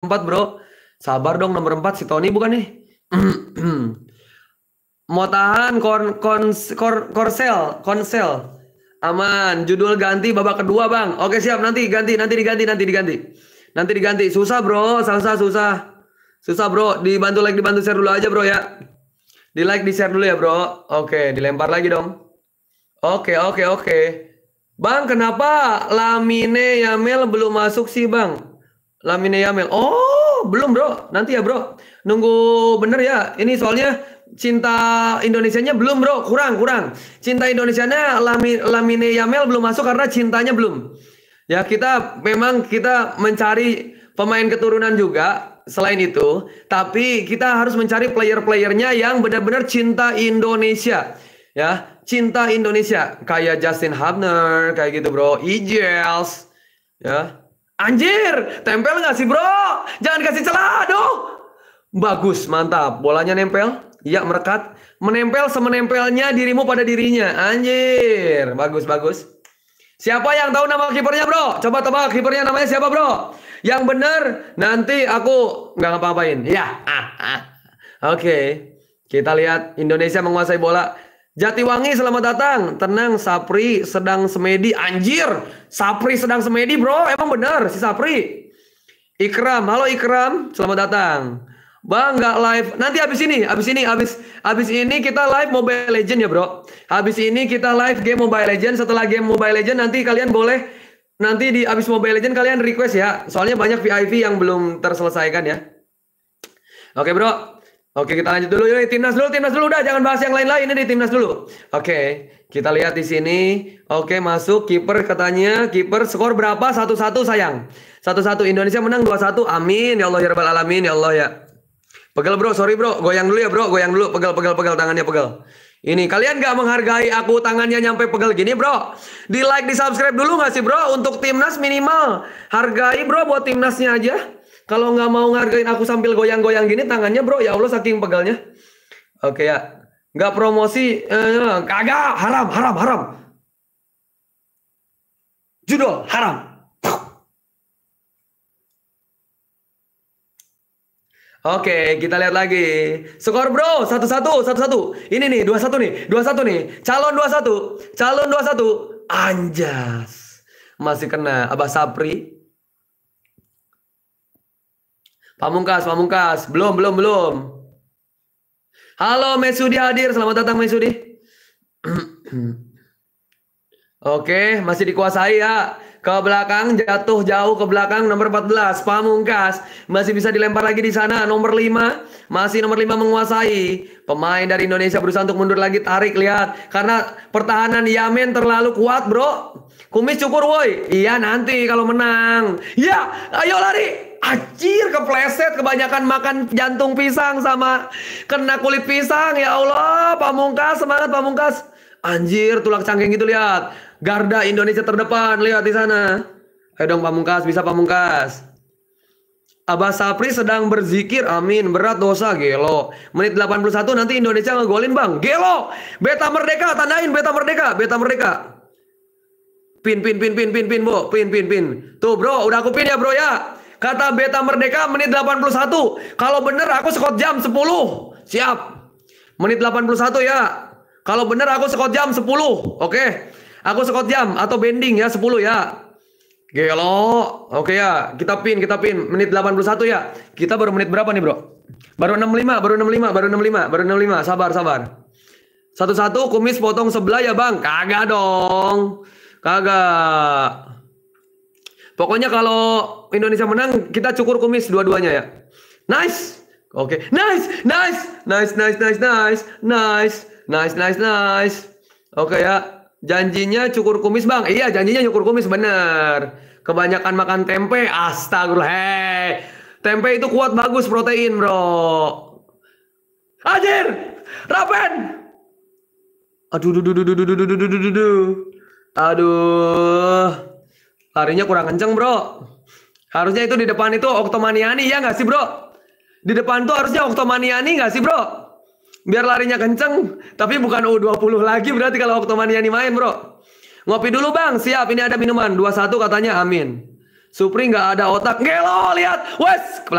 4 bro sabar dong nomor 4 si Tony bukan nih mau tahan kon, kon kor, korsel konsel aman judul ganti babak kedua bang oke siap nanti ganti nanti diganti nanti diganti nanti diganti susah bro susah susah susah bro dibantu like dibantu share dulu aja bro ya di like di share dulu ya bro oke dilempar lagi dong oke oke oke bang kenapa lamine yamil belum masuk sih bang Lamine Yamal. Oh, belum bro. Nanti ya bro. Nunggu bener ya. Ini soalnya cinta Indonesianya belum bro. Kurang, kurang. Cinta Indonesianya Lamine Yamal belum masuk karena cintanya belum. Ya kita memang kita mencari pemain keturunan juga selain itu. Tapi kita harus mencari player-playernya yang benar-benar cinta Indonesia. Ya, cinta Indonesia. Kayak Justin Hubner, kayak gitu bro. Ijels. Ya, Anjir, tempel nggak sih bro? Jangan kasih celah, aduh. Bagus, mantap. Bolanya nempel, iya merekat. Menempel semenempelnya dirimu pada dirinya. Anjir, bagus, bagus. Siapa yang tahu nama kipernya bro? Coba tebak kipernya namanya siapa bro? Yang bener nanti aku nggak ngapa-ngapain. Ya, ah, ah. Oke, okay. kita lihat Indonesia menguasai bola. Jatiwangi selamat datang. Tenang Sapri sedang semedi. Anjir, Sapri sedang semedi, Bro. Emang bener si Sapri. Ikram, halo Ikram, selamat datang. Bang nggak live. Nanti habis ini, habis ini, habis habis ini kita live Mobile Legend ya, Bro. Habis ini kita live game Mobile Legend. Setelah game Mobile Legend nanti kalian boleh nanti di habis Mobile Legend kalian request ya. Soalnya banyak VIP yang belum terselesaikan ya. Oke, Bro. Oke, kita lanjut dulu. Yoi, timnas dulu, timnas dulu. Udah, jangan bahas yang lain-lain. Ini di timnas dulu. Oke, kita lihat di sini. Oke, masuk kiper katanya. Kiper skor berapa? Satu-satu sayang. Satu-satu. Indonesia menang dua satu. Amin. Ya Allah, ya Rabbal Alamin. Ya Allah, ya. Pegel bro, sorry bro. Goyang dulu ya bro. Goyang dulu. Pegel, pegel, pegel. Tangannya pegel. Ini, kalian gak menghargai aku tangannya nyampe pegel gini bro. Di like, di subscribe dulu gak sih bro? Untuk timnas minimal. Hargai bro buat timnasnya aja. Kalau nggak mau ngargain aku sambil goyang-goyang gini tangannya bro, ya Allah saking pegalnya. Oke ya, nggak promosi, eh, eh, kagak, haram, haram, haram. Judul haram. Oke, kita lihat lagi. Skor bro, satu-satu, satu-satu. Ini nih, dua-satu nih, dua-satu nih. Calon dua-satu, calon dua-satu. Anjas. Masih kena Abah Sapri. Pamungkas, Pamungkas. Belum, belum, belum. Halo Mesudi hadir, selamat datang Mesudi. Oke, masih dikuasai ya. Ke belakang, jatuh jauh ke belakang nomor 14, Pamungkas. Masih bisa dilempar lagi di sana nomor 5. Masih nomor 5 menguasai. Pemain dari Indonesia berusaha untuk mundur lagi, tarik lihat. Karena pertahanan Yamen terlalu kuat, Bro. Kumis cukur woi. Iya nanti kalau menang. Ya, ayo lari. Acir kepleset kebanyakan makan jantung pisang sama kena kulit pisang. Ya Allah, pamungkas semangat pamungkas. Anjir, tulang cangkeng gitu lihat. Garda Indonesia terdepan, lihat di sana. Ayo dong pamungkas, bisa pamungkas. Abah Sapri sedang berzikir, amin. Berat dosa, gelo. Menit 81 nanti Indonesia ngegolin, Bang. Gelo. Beta merdeka, tandain beta merdeka, beta merdeka. Pin pin pin pin pin pin, Bu. Pin pin pin. Tuh, Bro, udah aku pin ya, Bro ya. Kata Beta Merdeka menit 81. Kalau bener aku sekot jam 10. Siap. Menit 81 ya. Kalau bener aku sekot jam 10. Oke. Aku sekot jam atau bending ya 10 ya. Gelo. Oke ya, kita pin, kita pin. Menit 81 ya. Kita baru menit berapa nih, Bro? Baru 65, baru 65, baru 65, baru 65. Sabar, sabar. Satu-satu kumis potong sebelah ya, Bang. Kagak dong. Kagak. Pokoknya kalau Indonesia menang, kita cukur kumis dua-duanya ya. Nice. Oke. Okay. Nice, nice, nice, nice, nice, nice, nice, nice, nice, nice. Oke okay, ya. Janjinya cukur kumis bang. Iya, janjinya cukur kumis bener. Kebanyakan makan tempe. Astagfirullah. Hey. Tempe itu kuat bagus protein bro. Anjir, Rapen. Aduh, aduh, aduh, aduh, aduh, aduh, aduh, aduh, aduh. Larinya kurang kenceng, bro. Harusnya itu di depan itu Oktomaniani, ya nggak sih, bro? Di depan tuh harusnya Oktomaniani nggak sih, bro? Biar larinya kenceng, tapi bukan U20 lagi berarti kalau Oktomaniani main, bro. Ngopi dulu, Bang. Siap, ini ada minuman. 21 katanya, amin. Supri nggak ada otak. Ngelo, lihat. Wes,